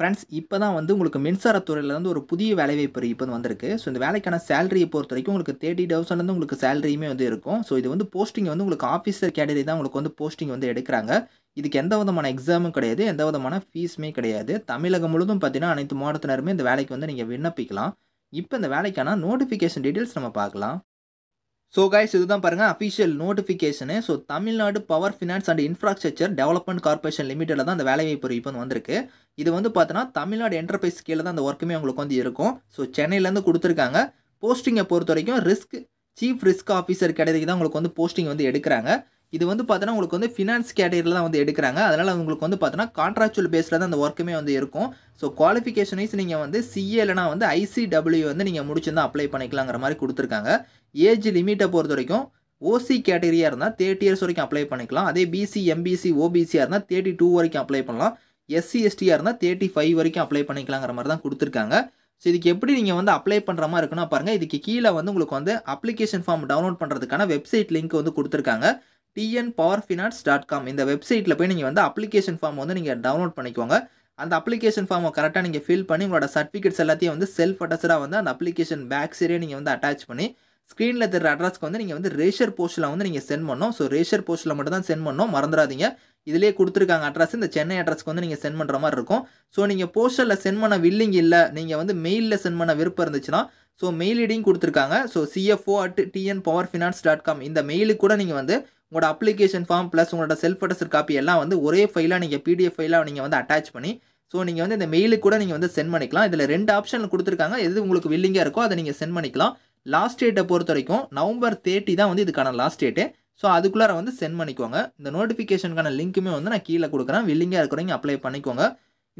Friends இப்போ தான் வந்து உங்களுக்கு மின்சாரத்துறையில் வந்து ஒரு புதிய வேலைவாய்ப்பு இப்போ வந்திருக்கு ஸோ இந்த வேலைக்கான சேலரியை பொறுத்த வரைக்கும் உங்களுக்கு தேர்ட்டி தௌசண்ட் வந்து உங்களுக்கு சேலரியுமே வந்து இருக்கும் ஸோ இது வந்து போஸ்டிங் வந்து உங்களுக்கு ஆஃபீஸர் கேட்டகரி தான் உங்களுக்கு வந்து போஸ்டிங் வந்து எடுக்கிறாங்க இதுக்கு எந்த விதமான எக்ஸாமும் கிடையாது எந்த விதமான ஃபீஸுமே கிடையாது தமிழகம் முழுவதும் பார்த்தீங்கன்னா அனைத்து மாவட்டத்தினருமே இந்த வேலைக்கு வந்து நீங்கள் விண்ணப்பிக்கலாம் இப்போ இந்த வேலைக்கான நோட்டிஃபிகேஷன் டீட்டெயில்ஸ் நம்ம பார்க்கலாம் ஸோ கைஸ் இதுதான் பாருங்கள் official notification so Tamil Nadu power finance and infrastructure development corporation லிமிட்டில் தான் அந்த வேலைவாய்ப்பு இப்போ வந்துருக்கு இது வந்து பார்த்தோன்னா தமிழ்நாடு என்டர்பிரைஸ் கீழே தான் அந்த ஒர்க்குமே உங்களுக்கு வந்து இருக்கும் ஸோ சென்னையிலேருந்து கொடுத்துருக்காங்க போஸ்டிங்கை பொறுத்த வரைக்கும் ரிஸ்க் சீஃப் ரிஸ்க் ஆஃபீஸர் கேட்டதுக்கு தான் உங்களுக்கு வந்து போஸ்டிங் வந்து எடுக்கிறாங்க இது வந்து பார்த்தோன்னா உங்களுக்கு வந்து ஃபினான்ஸ் கேட்டகரியில் தான் வந்து எடுக்கிறாங்க அதனால் உங்களுக்கு வந்து பார்த்தோன்னா கான்ட்ராக்சுவல் பேஸில் தான் அந்த ஒர்க்குமே வந்து இருக்கும் ஸோ குவாலிஃபிகேஷன் வைஸ் நீங்கள் வந்து சிஏ இல்லைனா வந்து ஐசிடபிள்யூ வந்து நீங்கள் முடிச்சிருந்தா அப்ளை பண்ணிக்கலாங்கிற மாதிரி கொடுத்துருக்காங்க ஏஜ் லிமிட்டை பொறுத்த வரைக்கும் ஓசி கேட்டகரியாக இருந்தால் தேர்ட்டி இயர்ஸ் வரைக்கும் அப்ளை பண்ணிக்கலாம் அதே பிசி எம்பிசி ஓபிசியாக இருந்தால் தேர்ட்டி டூ வரைக்கும் அப்ளை பண்ணலாம் எஸ்சி எஸ்டியாக இருந்தால் தேர்ட்டி ஃபைவ் வரைக்கும் அப்ளை பண்ணிக்கலாங்கிற மாதிரி தான் கொடுத்துருக்காங்க ஸோ இதுக்கு எப்படி நீங்கள் வந்து அப்ளை பண்ணுற மாதிரி இருக்குன்னா பாருங்கள் இதுக்கு கீழே வந்து உங்களுக்கு வந்து அப்ளிகேஷன் ஃபார்ம் டவுன்லோட் பண்ணுறதுக்கான வெப்சைட் லிங்க் வந்து கொடுத்துருக்காங்க TN power finance dot com இந்த வெப்சைட்டில் போய் நீங்கள் வந்து அப்ளிகேஷன் ஃபார்ம் வந்து நீங்கள் டவுன்லோட் பண்ணிக்கோங்க அந்த அப்ளிகேஷன் ஃபார்மை கரெக்டாக நீங்கள் ஃபில் பண்ணி உங்களோட சர்டிஃபிகேட்ஸ் எல்லாத்தையும் வந்து செல்ஃப் அட்டாச்சாக வந்து அந்த அப்ளிகேஷன் பேக் சைடே நீங்கள் வந்து அட்டாச் பண்ணி ஸ்க்ரீனில் தெரிற அட்ரஸ்க்கு வந்து நீங்கள் வந்து ரேஷர் போஸ்ட்டில் வந்து நீங்கள் சென்ட் பண்ணோம் ஸோ ரேஷர் போஸ்ட்டில் மட்டும் தான் சென்ட் பண்ணோம் மறந்துடாதீங்க இதிலே கொடுத்துருக்காங்க அட்ரஸ் இந்த சென்னை அட்ரஸ்க்கு வந்து நீங்கள் சென்ட் பண்ணுற மாதிரி இருக்கும் ஸோ நீங்கள் போஸ்டரில் சென்ட் பண்ண வில்லிங் இல்லை நீங்கள் வந்து மெயிலில் சென்ட் பண்ண விருப்பம் இருந்துச்சுன்னா ஸோ மெயில் ஐடியும் கொடுத்துருக்காங்க so CFO at TN power finance dot com இந்த மெயிலுக்கு கூட நீங்கள் வந்து உங்களோட அப்ளிகேஷன் ஃபார்ம் ப்ளஸ் உங்களோட செல்ஃப் அட்ரஸ் காப்பி எல்லாம் வந்து ஒரே ஃபைலாக நீங்கள் பிடிஎஃப் ஃபைலாக நீங்கள் வந்து அட்டாச் பண்ணி ஸோ நீங்கள் வந்து இந்த மெயிலுக்கு கூட நீங்கள் வந்து சென்ட் பண்ணிக்கலாம் இதில் ரெண்டு ஆப்ஷன் கொடுத்துருக்காங்க எது உங்களுக்கு வில்லிங்காக இருக்கோ அதை நீங்கள் சென்ட் பண்ணிக்கலாம் லாஸ்ட் டேட்டை பொறுத்த வரைக்கும் நவம்பர் தேர்ட்டி தான் வந்து இதுக்கான லாஸ்ட் டேட்டு ஸோ அதுக்குள்ளார வந்து சென்ட் பண்ணிக்கோங்க இந்த நோட்டிஃபிகேஷனுக்கான லிங்க்குமே வந்து நான் கீழே கொடுக்குறேன் வில்லிங்காக இருக்கிறவங்க அப்ளை பண்ணிக்கோங்க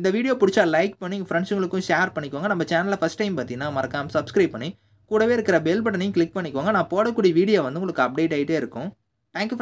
இந்த வீடியோ பிடிச்சா லைக் பண்ணி ஃப்ரெண்ட்ஸுங்களுக்கும் ஷேர் பண்ணிக்கோங்க நம்ம சேனலில் ஃபஸ்ட் டைம் பார்த்தீங்கன்னா மறக்காமல் சப்ஸ்கிரைப் பண்ணி கூடவே இருக்கிற பெல் பட்டனையும் கிளிக் பண்ணிக்கோங்க நான் போடக்கூடிய வீடியோ வந்து உங்களுக்கு அப்டேட் ஆகிட்டே இருக்கும் Thank you.